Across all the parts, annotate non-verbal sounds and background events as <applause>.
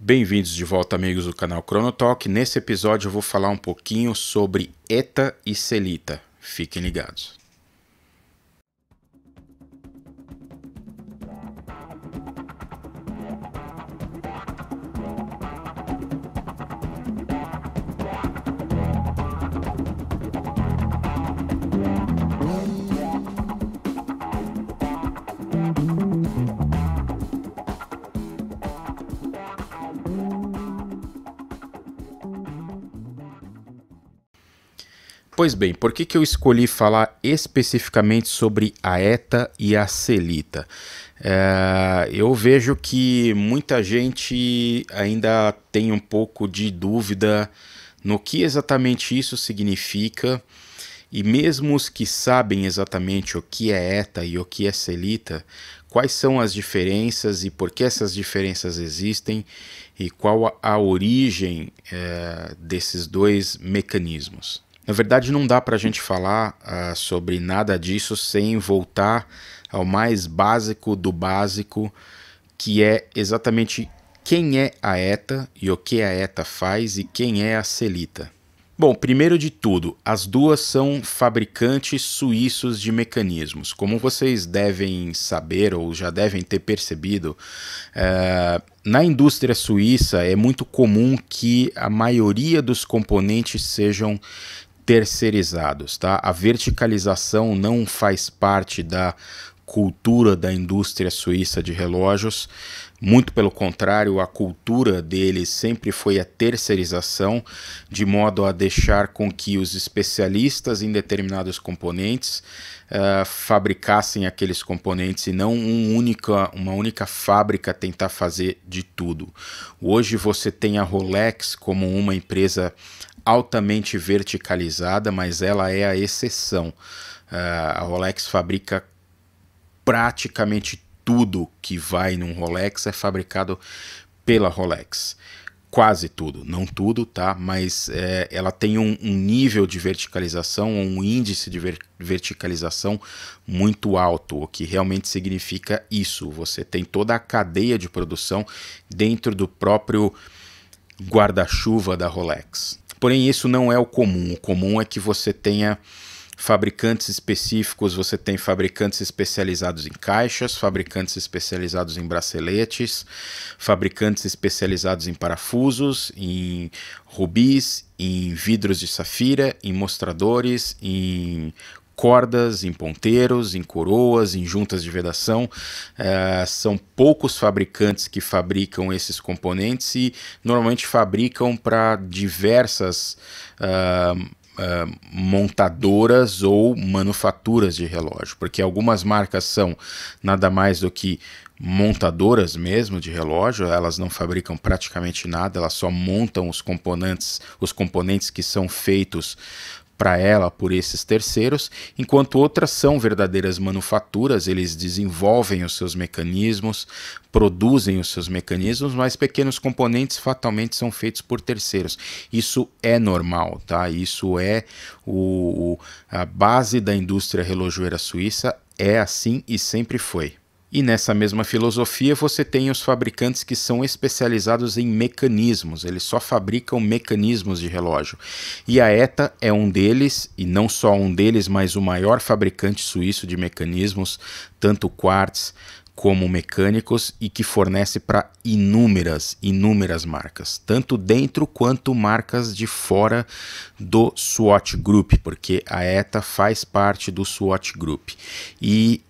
Bem-vindos de volta, amigos do canal Cronotalk. Nesse episódio eu vou falar um pouquinho sobre ETA e CELITA. Fiquem ligados. Pois bem, por que, que eu escolhi falar especificamente sobre a ETA e a CELITA? É, eu vejo que muita gente ainda tem um pouco de dúvida no que exatamente isso significa, e mesmo os que sabem exatamente o que é ETA e o que é CELITA, quais são as diferenças e por que essas diferenças existem e qual a origem é, desses dois mecanismos. Na verdade, não dá para a gente falar uh, sobre nada disso sem voltar ao mais básico do básico, que é exatamente quem é a ETA e o que a ETA faz e quem é a Celita. Bom, primeiro de tudo, as duas são fabricantes suíços de mecanismos. Como vocês devem saber ou já devem ter percebido, é, na indústria suíça é muito comum que a maioria dos componentes sejam terceirizados, tá? A verticalização não faz parte da cultura da indústria suíça de relógios. Muito pelo contrário, a cultura deles sempre foi a terceirização, de modo a deixar com que os especialistas em determinados componentes uh, fabricassem aqueles componentes e não um única, uma única fábrica tentar fazer de tudo. Hoje você tem a Rolex como uma empresa altamente verticalizada, mas ela é a exceção. Uh, a Rolex fabrica praticamente tudo que vai num Rolex é fabricado pela Rolex. Quase tudo, não tudo, tá? Mas é, ela tem um, um, nível de verticalização, um índice de ver verticalização muito alto, o que realmente significa isso. Você tem toda a cadeia de produção dentro do próprio guarda-chuva da Rolex. Porém, isso não é o comum. O comum é que você tenha fabricantes específicos, você tem fabricantes especializados em caixas, fabricantes especializados em braceletes, fabricantes especializados em parafusos, em rubis, em vidros de safira, em mostradores, em cordas, em ponteiros, em coroas, em juntas de vedação. É, são poucos fabricantes que fabricam esses componentes e normalmente fabricam para diversas uh, Uh, montadoras ou manufaturas de relógio, porque algumas marcas são nada mais do que montadoras mesmo de relógio, elas não fabricam praticamente nada, elas só montam os componentes, os componentes que são feitos para ela por esses terceiros, enquanto outras são verdadeiras manufaturas, eles desenvolvem os seus mecanismos, produzem os seus mecanismos, mas pequenos componentes fatalmente são feitos por terceiros. Isso é normal, tá? Isso é o, a base da indústria relojoeira suíça, é assim e sempre foi. E nessa mesma filosofia você tem os fabricantes que são especializados em mecanismos, eles só fabricam mecanismos de relógio. E a ETA é um deles, e não só um deles, mas o maior fabricante suíço de mecanismos, tanto quartz como mecânicos e que fornece para inúmeras, inúmeras marcas, tanto dentro quanto marcas de fora do Swatch Group, porque a ETA faz parte do Swatch Group. E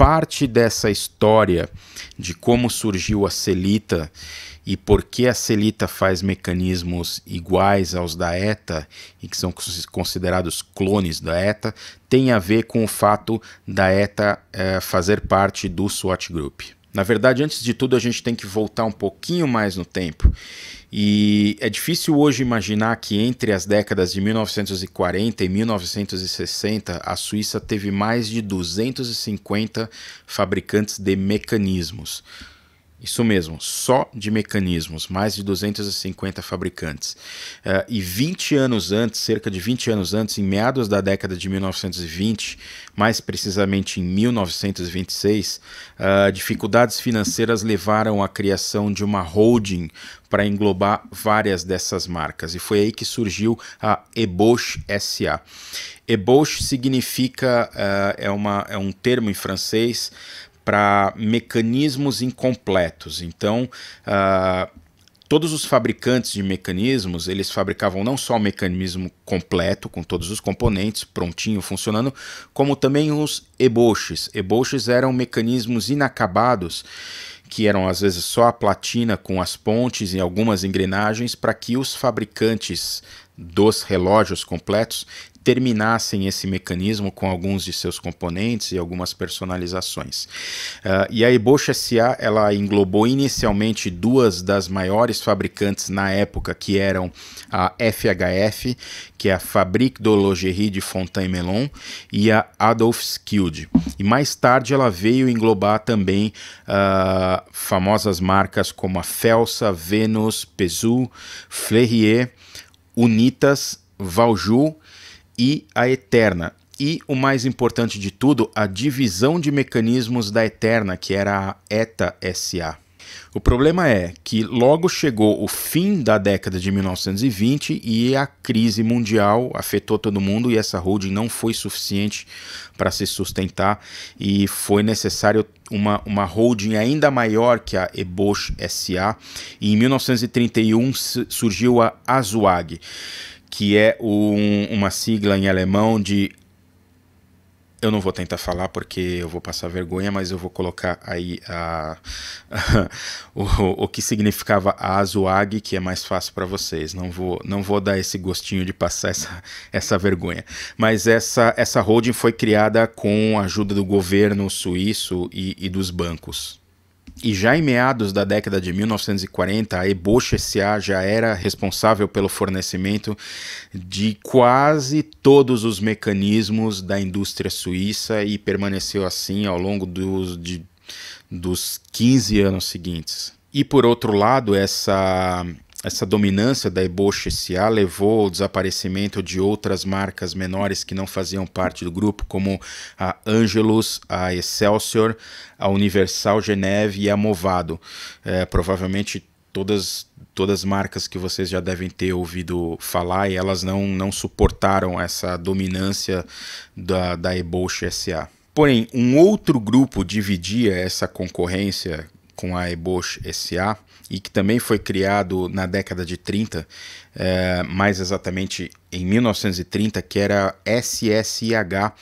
parte dessa história de como surgiu a Celita e por que a Celita faz mecanismos iguais aos da ETA e que são considerados clones da ETA tem a ver com o fato da ETA é, fazer parte do SWAT Group. Na verdade, antes de tudo, a gente tem que voltar um pouquinho mais no tempo. E é difícil hoje imaginar que entre as décadas de 1940 e 1960, a Suíça teve mais de 250 fabricantes de mecanismos. Isso mesmo, só de mecanismos, mais de 250 fabricantes. Uh, e 20 anos antes, cerca de 20 anos antes, em meados da década de 1920, mais precisamente em 1926, uh, eh, dificuldades financeiras levaram à criação de uma holding para englobar várias dessas marcas. E foi aí que surgiu a Ebosch SA. Ebosch significa, uh, é, uma, é um termo em francês para mecanismos incompletos. Então, uh, todos os fabricantes de mecanismos, eles fabricavam não só o mecanismo completo, com todos os componentes prontinho, funcionando, como também os eboches. Eboches eram mecanismos inacabados, que eram às vezes só a platina com as pontes e algumas engrenagens, para que os fabricantes dos relógios completos terminassem esse mecanismo com alguns de seus componentes e algumas personalizações. Uh, e a Ebosch SA ela englobou inicialmente duas das maiores fabricantes na época, que eram a FHF, que é a Fabrique de Logerie de Fontaine-Melon, e a Adolfskild. E mais tarde ela veio englobar também uh, famosas marcas como a Felsa, Venus, Pezu, Fleurier, Unitas, Valju e a eterna. E o mais importante de tudo, a divisão de mecanismos da eterna, que era a ETA SA. O problema é que logo chegou o fim da década de 1920 e a crise mundial afetou todo mundo e essa holding não foi suficiente para se sustentar e foi necessário uma, uma holding ainda maior que a Ebosch SA e em 1931 surgiu a Azuag que é um, uma sigla em alemão de. Eu não vou tentar falar porque eu vou passar vergonha, mas eu vou colocar aí a, <laughs> o, o, que significava a Azuag, que é mais fácil para vocês. Não vou, não vou dar esse gostinho de passar essa, <laughs> essa vergonha. Mas essa, essa holding foi criada com a ajuda do governo suíço e, e dos bancos. E já em meados da década de 1940, a Ebosch SA já era responsável pelo fornecimento de quase todos os mecanismos da indústria suíça e permaneceu assim ao longo dos, de, dos 15 anos seguintes. E por outro lado, essa essa dominância da Ebosch SA levou ao desaparecimento de outras marcas menores que não faziam parte do grupo, como a Angelus, a Excelsior, a Universal Geneve e a Movado. É, provavelmente todas todas as marcas que vocês já devem ter ouvido falar e elas não, não suportaram essa dominância da, da Ebosch SA. Porém, um outro grupo dividia essa concorrência com a Ebosch SA e que também foi criado na década de 30, é, mais exatamente em 1930, que era SSIH,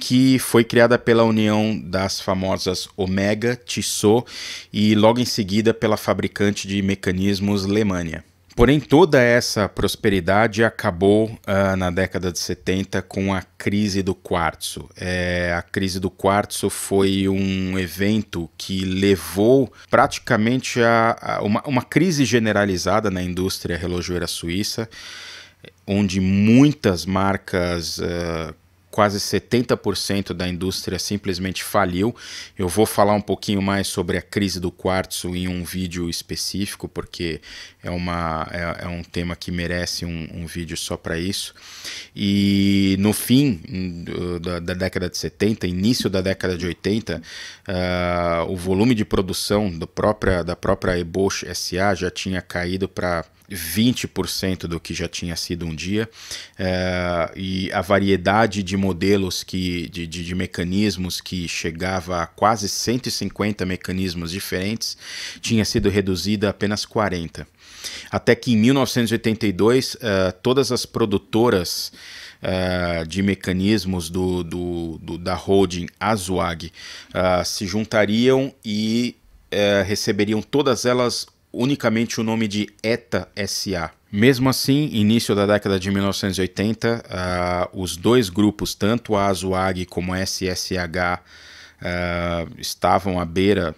que foi criada pela união das famosas Omega, Tissot e logo em seguida pela fabricante de mecanismos Lemania. Porém, toda essa prosperidade acabou uh, na década de 70 com a crise do quartzo. É, a crise do quartzo foi um evento que levou praticamente a, a uma, uma crise generalizada na indústria relojoeira suíça onde muitas marcas uh, quase 70% da indústria simplesmente faliu. Eu vou falar um pouquinho mais sobre a crise do quartzo em um vídeo específico, porque é, uma, é, é um tema que merece um, um vídeo só para isso. E no fim hum, da, da, década de 70, início da década de 80, uh, ah, o volume de produção do própria, da própria Ebosch SA já tinha caído para 20% do que já tinha sido um dia, é, e a variedade de modelos, que, de, de, de, mecanismos que chegava a quase 150 mecanismos diferentes, tinha sido reduzida a apenas 40. Até que em 1982, uh, é, todas as produtoras Uh, de mecanismos do, do, do, da holding Azuag uh, se juntariam e uh, receberiam todas elas unicamente o nome de ETA SA. Mesmo assim, início da década de 1980, uh, ah, os dois grupos, tanto a Azuag como a SSH, uh, ah, estavam à beira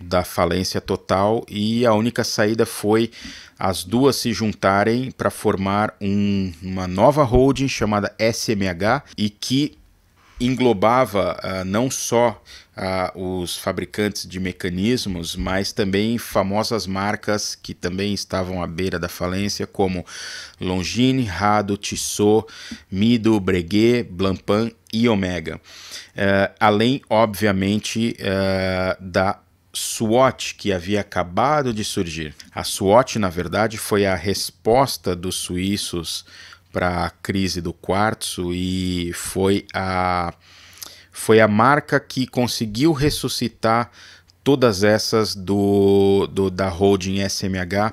da falência total e a única saída foi as duas se juntarem para formar um, uma nova holding chamada SMH e que englobava uh, não só uh, os fabricantes de mecanismos, mas também famosas marcas que também estavam à beira da falência, como Longines, Rado, Tissot, Mido, Breguet, Blancpain e Omega. Uh, além, obviamente, eh, da SWOT que havia acabado de surgir. A SWOT, na verdade, foi a resposta dos suíços para a crise do quartzo e foi a, foi a marca que conseguiu ressuscitar todas essas do, do, da holding SMH. Uh,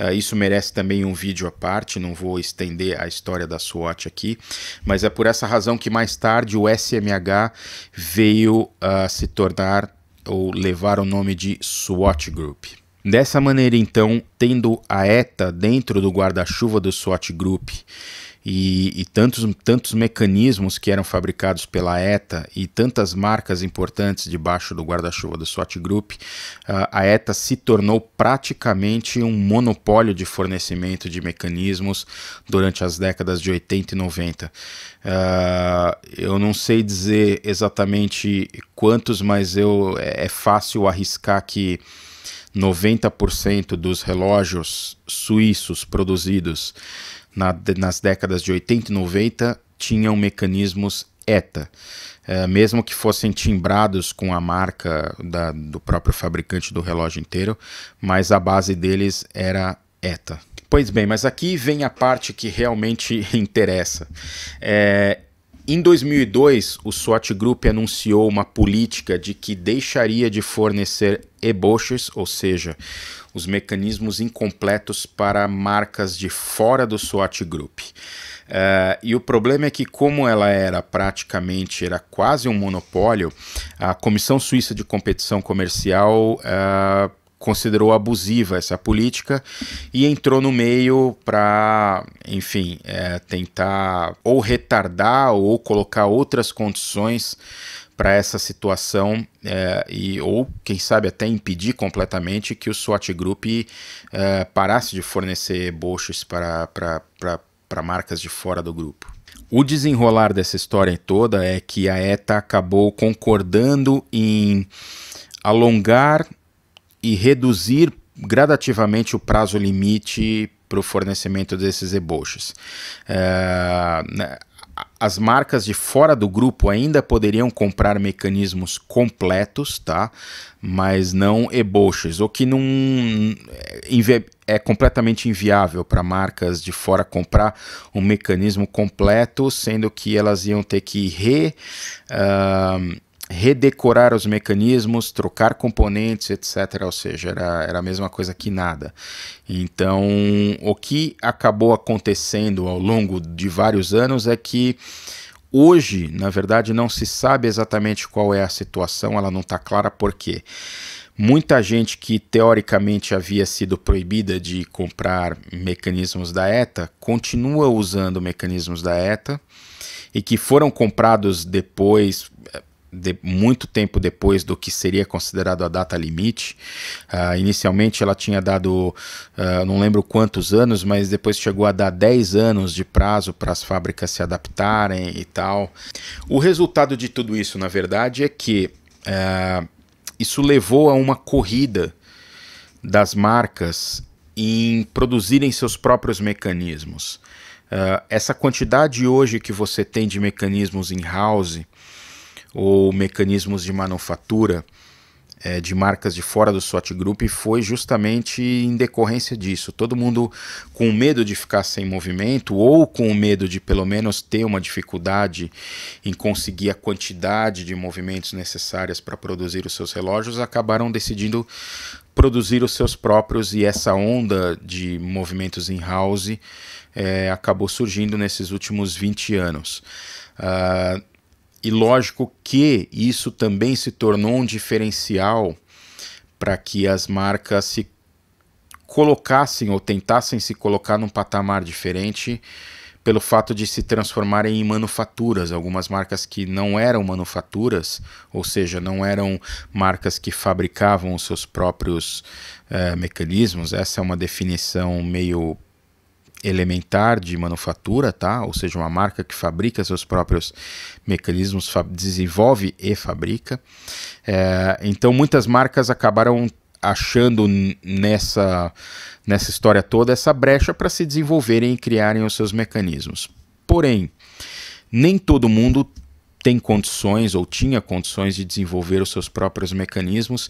ah, isso merece também um vídeo à parte, não vou estender a história da SWOT aqui, mas é por essa razão que mais tarde o SMH veio a uh, se tornar ou levar o nome de SWOT Group. Dessa maneira, então, tendo a ETA dentro do guarda-chuva do SWAT Group e, e, tantos, tantos mecanismos que eram fabricados pela ETA e tantas marcas importantes debaixo do guarda-chuva do SWAT Group, a ETA se tornou praticamente um monopólio de fornecimento de mecanismos durante as décadas de 80 e 90. Uh, ah, eu não sei dizer exatamente quantos, mas eu, é, é fácil arriscar que 90% dos relógios suíços produzidos na, nas décadas de 80 e 90 tinham mecanismos ETA. É, mesmo que fossem timbrados com a marca da, do próprio fabricante do relógio inteiro, mas a base deles era ETA. Pois bem, mas aqui vem a parte que realmente <laughs> interessa. É, em 2002, o SWAT Group anunciou uma política de que deixaria de fornecer eboches, ou seja, os mecanismos incompletos para marcas de fora do SWOT Group. Uh, e o problema é que, como ela era praticamente, era quase um monopólio, a Comissão Suíça de Competição Comercial uh, considerou abusiva essa política e entrou no meio para, enfim, é, tentar ou retardar ou colocar outras condições para essa situação é, e ou quem sabe até impedir completamente que o SWAT Group é, parasse de fornecer bolches para marcas de fora do grupo. O desenrolar dessa história toda é que a ETA acabou concordando em alongar e reduzir gradativamente o prazo limite para o fornecimento desses eboches. Eh, é, né, as marcas de fora do grupo ainda poderiam comprar mecanismos completos, tá? Mas não eboches, o que não é, é completamente inviável para marcas de fora comprar um mecanismo completo, sendo que elas iam ter que re uh, redecorar os mecanismos, trocar componentes, etc. Ou seja, era, era a mesma coisa que nada. Então, o que acabou acontecendo ao longo de vários anos é que hoje, na verdade, não se sabe exatamente qual é a situação, ela não está clara por quê. Muita gente que teoricamente havia sido proibida de comprar mecanismos da ETA continua usando mecanismos da ETA e que foram comprados depois de, muito tempo depois do que seria considerado a data limite. Uh, inicialmente ela tinha dado, uh, não lembro quantos anos, mas depois chegou a dar 10 anos de prazo para as fábricas se adaptarem e tal. O resultado de tudo isso, na verdade, é que uh, isso levou a uma corrida das marcas em produzirem seus próprios mecanismos. essa quantidade hoje que você tem de mecanismos in-house ou mecanismos de manufatura é, de marcas de fora do SWOT Group foi justamente em decorrência disso. Todo mundo com medo de ficar sem movimento ou com medo de pelo menos ter uma dificuldade em conseguir a quantidade de movimentos necessárias para produzir os seus relógios, acabaram decidindo produzir os seus próprios e essa onda de movimentos in-house é, acabou surgindo nesses últimos 20 anos. Uh, e lógico que isso também se tornou um diferencial para que as marcas se colocassem ou tentassem se colocar num patamar diferente pelo fato de se transformarem em manufaturas, algumas marcas que não eram manufaturas, ou seja, não eram marcas que fabricavam os seus próprios uh, mecanismos. Essa é uma definição meio elementar de manufatura, tá? Ou seja, uma marca que fabrica seus próprios mecanismos, desenvolve e fabrica. É, então, muitas marcas acabaram achando nessa, nessa história toda essa brecha para se desenvolverem e criarem os seus mecanismos. Porém, nem todo mundo tem condições ou tinha condições de desenvolver os seus próprios mecanismos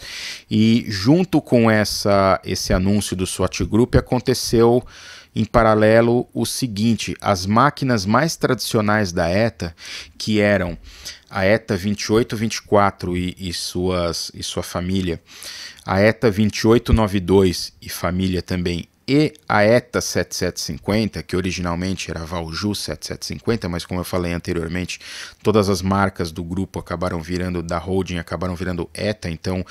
e junto com essa esse anúncio do SWAT Group aconteceu em paralelo o seguinte: as máquinas mais tradicionais da ETA, que eram a ETA 2824 e, e, suas, e sua família, a ETA 2892 e família também, e a ETA 7750, que originalmente era Valju 7750, mas como eu falei anteriormente, todas as marcas do grupo acabaram virando, da holding acabaram virando ETA, então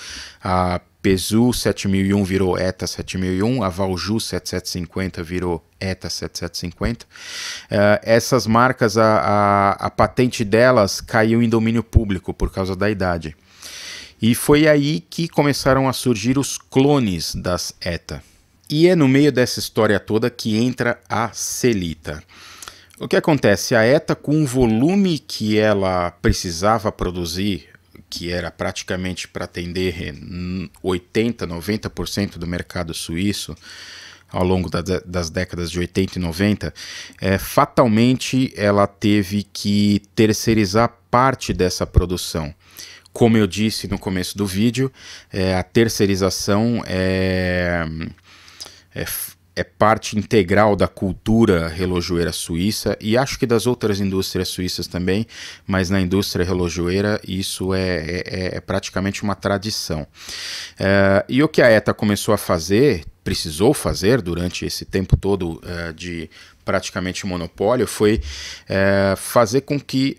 a Pesu 7001 virou ETA 7001, a Valju 7750 virou ETA 7750. Uh, eh, essas marcas, a, a, a patente delas caiu em domínio público por causa da idade. E foi aí que começaram a surgir os clones das ETA. E é no meio dessa história toda que entra a Celita. O que acontece? A ETA, com o volume que ela precisava produzir, que era praticamente para atender 80, hum, 90% do mercado suíço ao longo da, das décadas de 80 e 90, é, fatalmente ela teve que terceirizar parte dessa produção. Como eu disse no começo do vídeo, é, a terceirização é é, é parte integral da cultura relojoeira suíça e acho que das outras indústrias suíças também, mas na indústria relojoeira isso é, é, é, é praticamente uma tradição. É, e o que a ETA começou a fazer, precisou fazer durante esse tempo todo é, de praticamente monopólio, foi fazer com que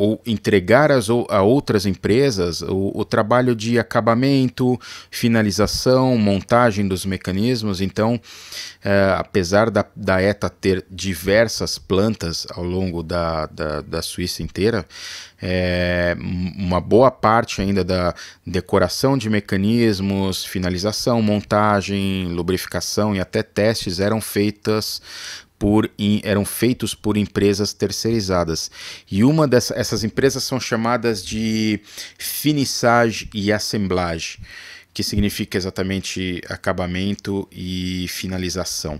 ou entregar as, ou, a outras empresas o, o, trabalho de acabamento, finalização, montagem dos mecanismos. Então, é, apesar da, da ETA ter diversas plantas ao longo da, da, da Suíça inteira, é, uma boa parte ainda da decoração de mecanismos, finalização, montagem, lubrificação e até testes eram feitas por eram feitos por empresas terceirizadas. E uma dessas empresas são chamadas de finissage e assemblage, que significa exatamente acabamento e finalização.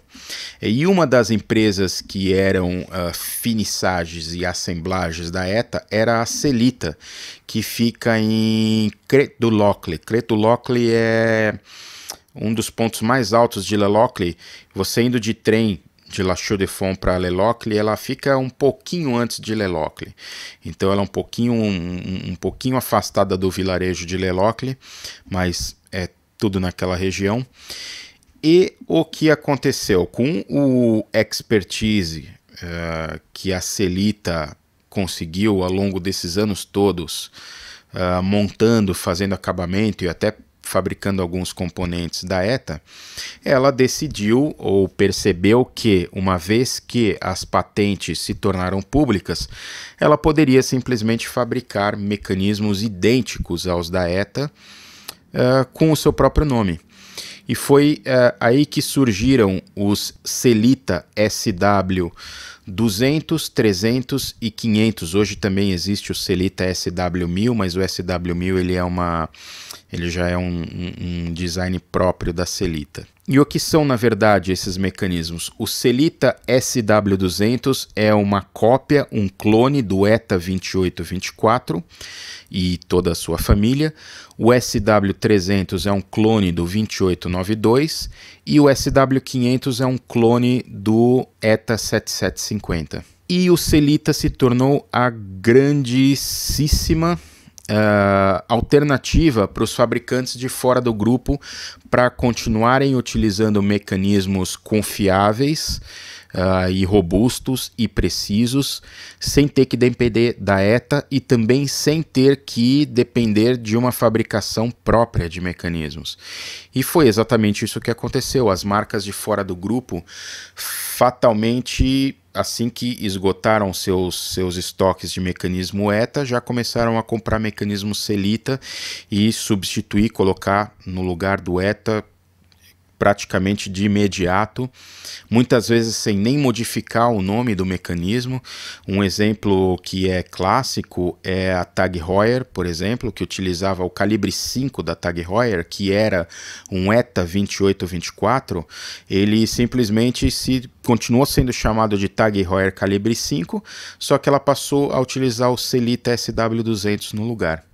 E uma das empresas que eram uh, finissages e assemblagens da ETA era a Celita, que fica em Creto Creto Locle é um dos pontos mais altos de Lelocle, você indo de trem de La Chaux-de-Fonds para Lelocle, ela fica um pouquinho antes de Lelocle. Então ela é um pouquinho, um, um pouquinho afastada do vilarejo de Lelocle, mas é tudo naquela região. E o que aconteceu? Com o expertise uh, que a Celita conseguiu ao longo desses anos todos, uh, montando, fazendo acabamento e até fabricando alguns componentes da ETA, ela decidiu ou percebeu que, uma vez que as patentes se tornaram públicas, ela poderia simplesmente fabricar mecanismos idênticos aos da ETA uh, com o seu próprio nome. E foi uh, aí que surgiram os Celita SW 200, 300 e 500. Hoje também existe o Celita SW1000, mas o SW1000 ele é uma ele já é um, um, um design próprio da Celita. E o que são, na verdade, esses mecanismos? O Celita SW200 é uma cópia, um clone do ETA 2824 e toda a sua família. O SW300 é um clone do 2892 e o SW500 é um clone do ETA 7750. E o Celita se tornou a grandíssima uh, alternativa para os fabricantes de fora do grupo para continuarem utilizando mecanismos confiáveis uh, e robustos e precisos, sem ter que depender da ETA e também sem ter que depender de uma fabricação própria de mecanismos. E foi exatamente isso que aconteceu. As marcas de fora do grupo fatalmente assim que esgotaram seus, seus estoques de mecanismo ETA, já começaram a comprar mecanismo Celita e substituir, colocar no lugar do ETA praticamente de imediato, muitas vezes sem nem modificar o nome do mecanismo. Um exemplo que é clássico é a Tag Heuer, por exemplo, que utilizava o calibre 5 da Tag Heuer, que era um ETA 2824. Ele simplesmente se continuou sendo chamado de Tag Heuer calibre 5, só que ela passou a utilizar o Selita SW200 no lugar.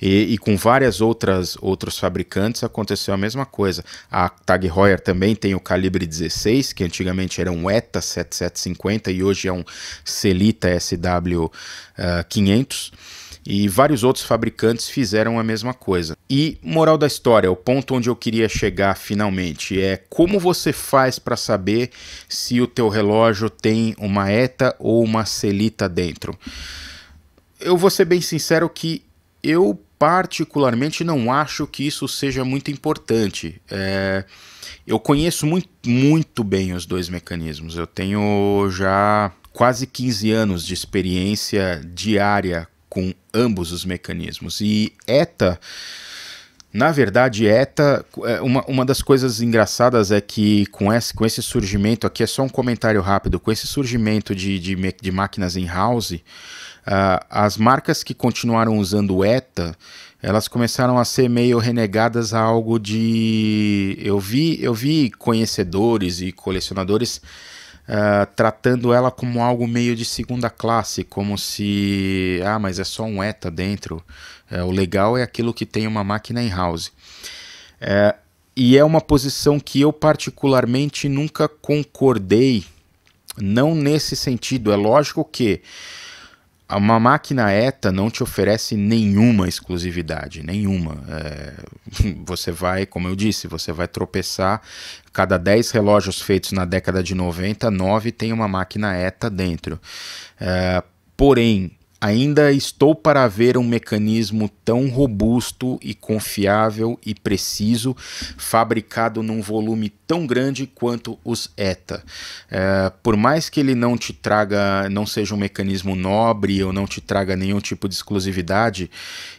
E, e, com várias outras outros fabricantes aconteceu a mesma coisa. A Tag Heuer também tem o calibre 16, que antigamente era um ETA 7750 e hoje é um Celita SW uh, 500 e vários outros fabricantes fizeram a mesma coisa. E moral da história, o ponto onde eu queria chegar finalmente é como você faz para saber se o teu relógio tem uma ETA ou uma Celita dentro. Eu vou ser bem sincero que eu particularmente não acho que isso seja muito importante. É, eu conheço muito, muito bem os dois mecanismos. Eu tenho já quase 15 anos de experiência diária com ambos os mecanismos. E ETA. Na verdade, ETA, é, uma, uma das coisas engraçadas é que com esse, com esse surgimento, aqui é só um comentário rápido, com esse surgimento de, de, de máquinas in-house, Uh, as marcas que continuaram usando ETA, elas começaram a ser meio renegadas a algo de. Eu vi, eu vi conhecedores e colecionadores uh, tratando ela como algo meio de segunda classe, como se. Ah, mas é só um ETA dentro. Uh, o legal é aquilo que tem uma máquina in-house. É, e é uma posição que eu, particularmente, nunca concordei. Não nesse sentido. É lógico que uma máquina ETA não te oferece nenhuma exclusividade, nenhuma. É, <laughs> você vai, como eu disse, você vai tropeçar. Cada 10 relógios feitos na década de 90, 9 tem uma máquina ETA dentro. É, porém, Ainda estou para ver um mecanismo tão robusto e confiável e preciso, fabricado num volume tão grande quanto os ETA. É, por mais que ele não te traga, não seja um mecanismo nobre ou não te traga nenhum tipo de exclusividade,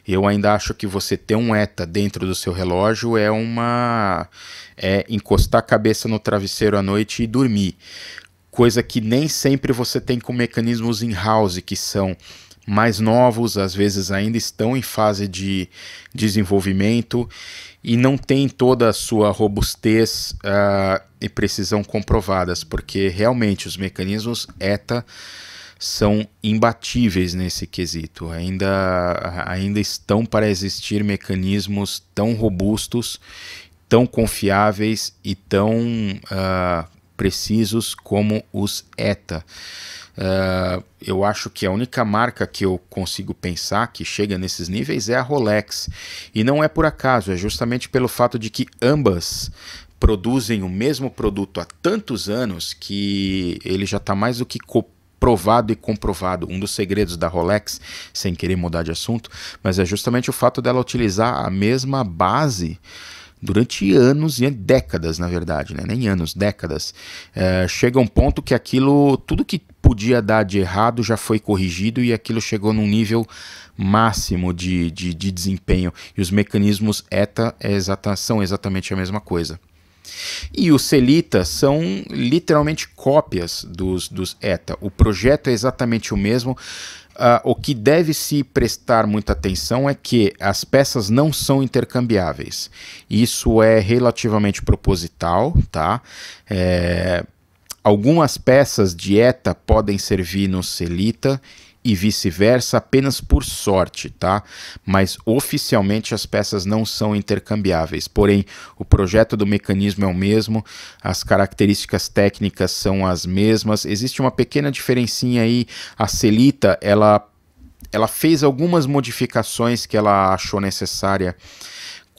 eu ainda acho que você ter um ETA dentro do seu relógio é uma. é encostar a cabeça no travesseiro à noite e dormir. Coisa que nem sempre você tem com mecanismos in-house, que são mais novos, às vezes ainda estão em fase de desenvolvimento e não têm toda a sua robustez uh, e precisão comprovadas, porque realmente os mecanismos ETA são imbatíveis nesse quesito. Ainda, ainda estão para existir mecanismos tão robustos, tão confiáveis e tão uh, precisos como os ETA. Eh, eu acho que a única marca que eu consigo pensar que chega nesses níveis é a Rolex. E não é por acaso, é justamente pelo fato de que ambas produzem o mesmo produto há tantos anos que ele já está mais do que provado e comprovado. Um dos segredos da Rolex, sem querer mudar de assunto, mas é justamente o fato dela utilizar a mesma base durante anos e décadas, na verdade, né? nem anos, décadas. É, chega um ponto que aquilo, tudo que podia dar de errado já foi corrigido e aquilo chegou num nível máximo de, de, de desempenho. E os mecanismos ETA é exata, são exatamente a mesma coisa. E os Celita são literalmente cópias dos, dos ETA. O projeto é exatamente o mesmo, Uh, o que deve se prestar muita atenção é que as peças não são intercambiáveis. Isso é relativamente proposital, tá? É, algumas peças de ETA podem servir no Celita e vice-versa apenas por sorte, tá? Mas oficialmente as peças não são intercambiáveis. Porém, o projeto do mecanismo é o mesmo, as características técnicas são as mesmas. Existe uma pequena diferencinha aí, a Celita, ela ela fez algumas modificações que ela achou necessária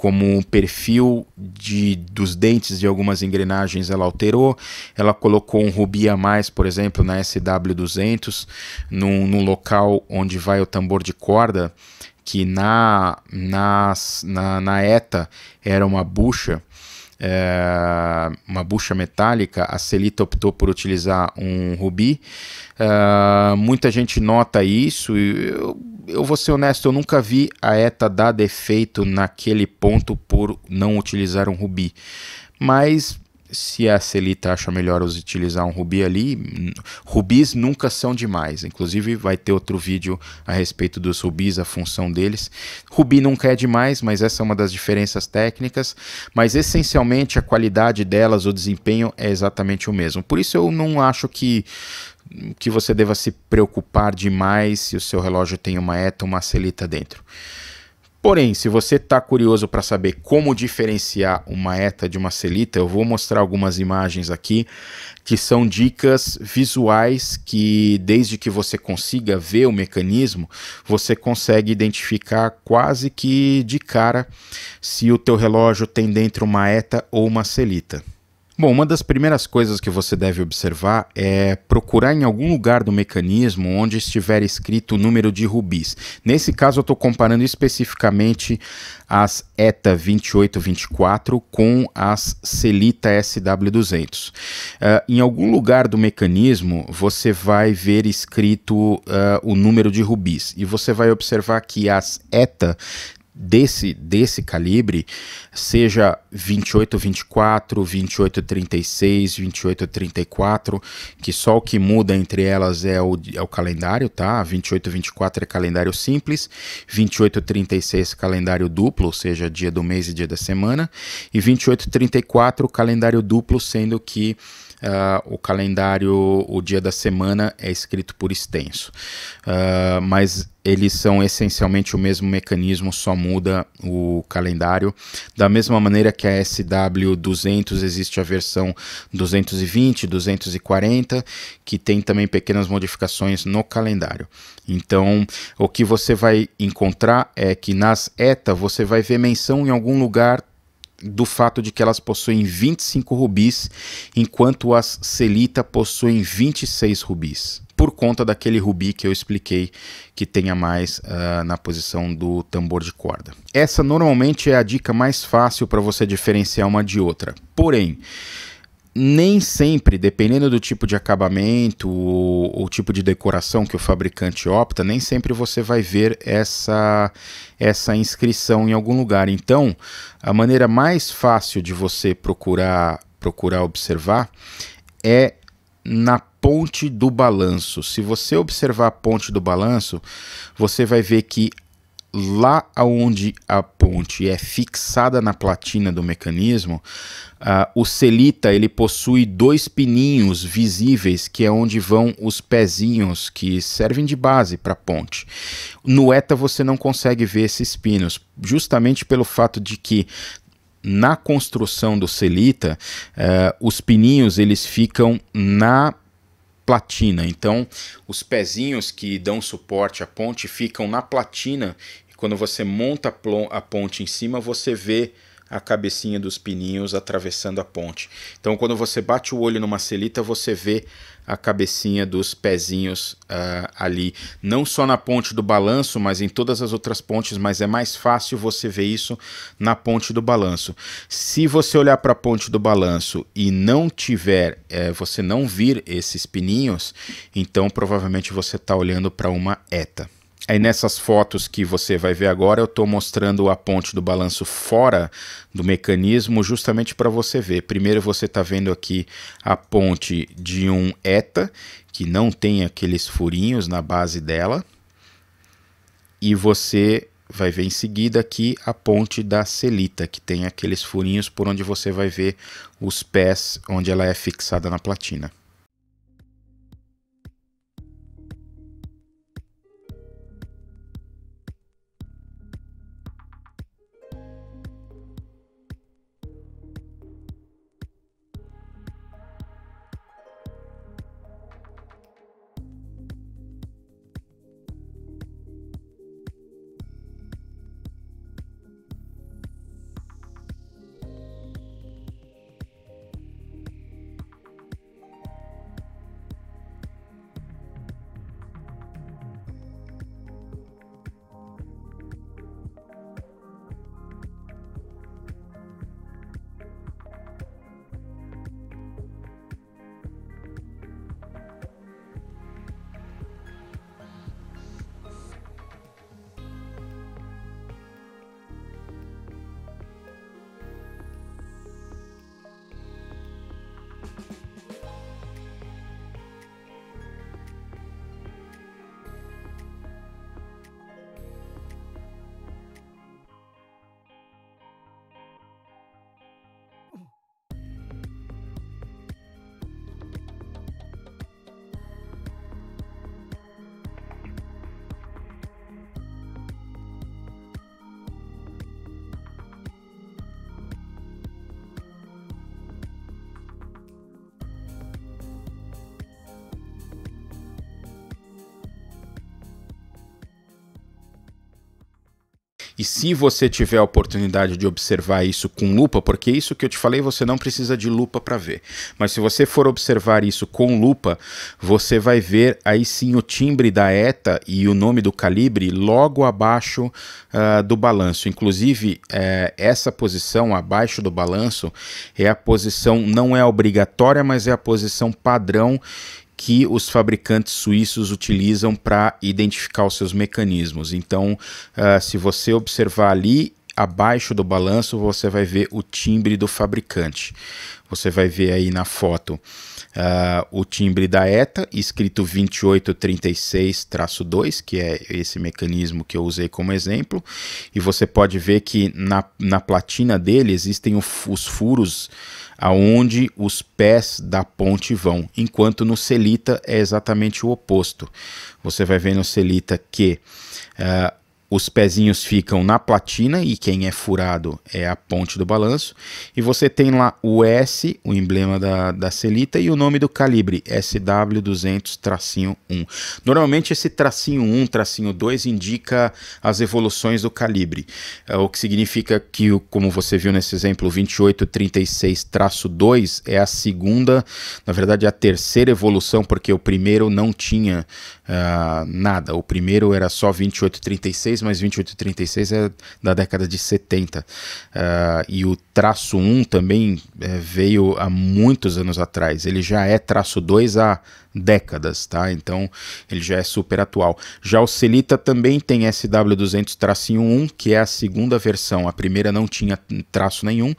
como o perfil de, dos dentes de algumas engrenagens ela alterou, ela colocou um rubi a mais, por exemplo, na SW200, num, num local onde vai o tambor de corda, que na, na, na, na ETA era uma bucha, é, uma bucha metálica, a Celita optou por utilizar um rubi. É, muita gente nota isso. Eu, eu vou ser honesto, eu nunca vi a ETA dar defeito naquele ponto por não utilizar um rubi. Mas se a Celita acha melhor utilizar um rubi ali, rubis nunca são demais. Inclusive, vai ter outro vídeo a respeito dos rubis, a função deles. Rubi nunca é demais, mas essa é uma das diferenças técnicas. Mas essencialmente, a qualidade delas, o desempenho é exatamente o mesmo. Por isso, eu não acho que que você deva se preocupar demais se o seu relógio tem uma ETA ou uma Celita dentro. Porém, se você está curioso para saber como diferenciar uma ETA de uma selita, eu vou mostrar algumas imagens aqui que são dicas visuais que, desde que você consiga ver o mecanismo, você consegue identificar quase que de cara se o teu relógio tem dentro uma ETA ou uma selita. Bom, uma das primeiras coisas que você deve observar é procurar em algum lugar do mecanismo onde estiver escrito o número de rubis. Nesse caso, eu estou comparando especificamente as ETA 2824 com as Celita SW200. Uh, eh, em algum lugar do mecanismo, você vai ver escrito uh, o número de rubis e você vai observar que as ETA desse, desse calibre, seja 28 24, 28 36, 28 34, que só o que muda entre elas é o, é o calendário, tá? 28 24 é calendário simples, 28 36 calendário duplo, ou seja, dia do mês e dia da semana, e 28 34 calendário duplo, sendo que uh, o calendário, o dia da semana é escrito por extenso. Uh, mas eles são essencialmente o mesmo mecanismo, só muda o calendário. Da mesma maneira que a SW200 existe a versão 220, 240, que tem também pequenas modificações no calendário. Então, o que você vai encontrar é que nas ETA você vai ver menção em algum lugar do fato de que elas possuem 25 rubis, enquanto as Selita possuem 26 rubis, por conta daquele rubi que eu expliquei que tenha mais uh, na posição do tambor de corda. Essa normalmente é a dica mais fácil para você diferenciar uma de outra. Porém, nem sempre, dependendo do tipo de acabamento ou, tipo de decoração que o fabricante opta, nem sempre você vai ver essa, essa inscrição em algum lugar. Então, a maneira mais fácil de você procurar, procurar observar é na ponte do balanço. Se você observar a ponte do balanço, você vai ver que lá onde a ponte é fixada na platina do mecanismo, uh, o selita ele possui dois pininhos visíveis que é onde vão os pezinhos que servem de base para a ponte. No ETA você não consegue ver esses pinos, justamente pelo fato de que na construção do selita, uh, eh, os pininhos eles ficam na platina. Então, os pezinhos que dão suporte à ponte ficam na platina. E quando você monta a ponte em cima, você vê a cabecinha dos pininhos atravessando a ponte. Então, quando você bate o olho numa selita, você vê a cabecinha dos pezinhos uh, ali, não só na ponte do balanço, mas em todas as outras pontes, mas é mais fácil você ver isso na ponte do balanço. Se você olhar para a ponte do balanço e não tiver, é, você não vir esses pininhos, então provavelmente você está olhando para uma eta. Aí nessas fotos que você vai ver agora, eu estou mostrando a ponte do balanço fora do mecanismo, justamente para você ver. Primeiro você está vendo aqui a ponte de um ETA, que não tem aqueles furinhos na base dela. E você vai ver em seguida aqui a ponte da selita, que tem aqueles furinhos por onde você vai ver os pés onde ela é fixada na platina. E se você tiver a oportunidade de observar isso com lupa, porque isso que eu te falei você não precisa de lupa para ver, mas se você for observar isso com lupa, você vai ver aí sim o timbre da ETA e o nome do calibre logo abaixo uh, do balanço. Inclusive, é, essa posição abaixo do balanço é a posição, não é obrigatória, mas é a posição padrão que os fabricantes suíços utilizam para identificar os seus mecanismos. Então, uh, se você observar ali abaixo do balanço, você vai ver o timbre do fabricante. Você vai ver aí na foto uh, o timbre da ETA, escrito 2836-2, que é esse mecanismo que eu usei como exemplo, e você pode ver que na, na platina dele existem o, os furos aonde os pés da ponte vão, enquanto no Celita é exatamente o oposto. Você vai ver no Celita que ah, os pezinhos ficam na platina e quem é furado é a ponte do balanço. E você tem lá o S, o emblema da, da Celita, e o nome do calibre, SW200-1. Normalmente esse tracinho 1, tracinho 2 indica as evoluções do calibre, é, o que significa que, como você viu nesse exemplo, 2836-2 é a segunda, na verdade a terceira evolução, porque o primeiro não tinha uh, nada, o primeiro era só 2836 36, mas 28 e 36 é da década de 70. Uh, ah, e o traço 1 também é, veio há muitos anos atrás. Ele já é traço 2 há décadas, tá? Então ele já é super atual. Já o Celita também tem SW200 tracinho 1, que é a segunda versão. A primeira não tinha traço nenhum.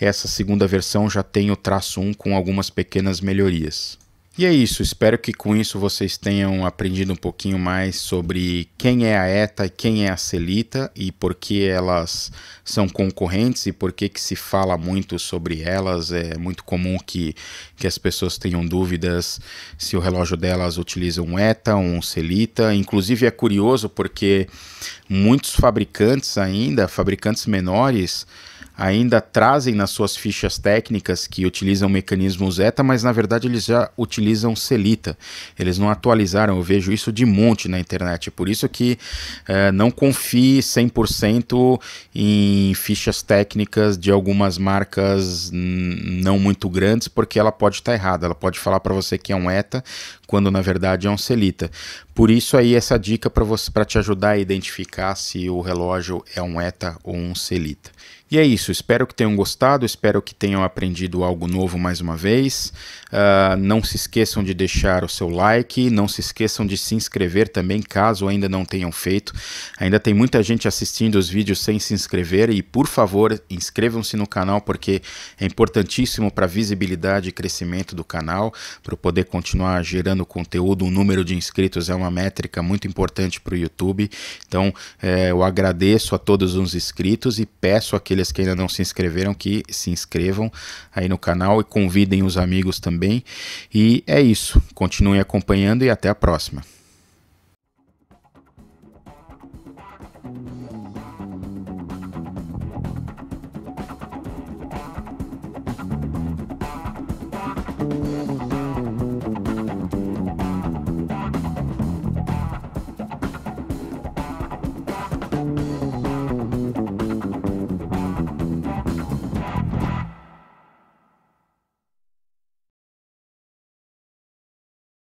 Essa segunda versão já tem o traço 1 com algumas pequenas melhorias. E é isso, espero que com isso vocês tenham aprendido um pouquinho mais sobre quem é a ETA e quem é a Celita e por que elas são concorrentes e por que, que se fala muito sobre elas. É muito comum que, que as pessoas tenham dúvidas se o relógio delas utiliza um ETA ou um Celita. Inclusive é curioso porque muitos fabricantes ainda, fabricantes menores, ainda trazem nas suas fichas técnicas que utilizam mecanismos ETA, mas na verdade eles já utilizam Selita. Eles não atualizaram, eu vejo isso de monte na internet. Por isso que eh, não confie 100% em fichas técnicas de algumas marcas não muito grandes, porque ela pode estar tá errada. Ela pode falar para você que é um ETA, quando na verdade é um Selita. Por isso aí essa dica para você para te ajudar a identificar se o relógio é um ETA ou um Selita. E é isso, espero que tenham gostado, espero que tenham aprendido algo novo mais uma vez. Uh, não se esqueçam de deixar o seu like, não se esqueçam de se inscrever também, caso ainda não tenham feito. Ainda tem muita gente assistindo os vídeos sem se inscrever e, por favor, inscrevam-se no canal porque é importantíssimo para a visibilidade e crescimento do canal, para poder continuar gerando conteúdo. O número de inscritos é uma métrica muito importante para o YouTube. Então, eh, eu agradeço a todos os inscritos e peço aquele famílias que ainda não se inscreveram que se inscrevam aí no canal e convidem os amigos também. E é isso. Continuem acompanhando e até a próxima.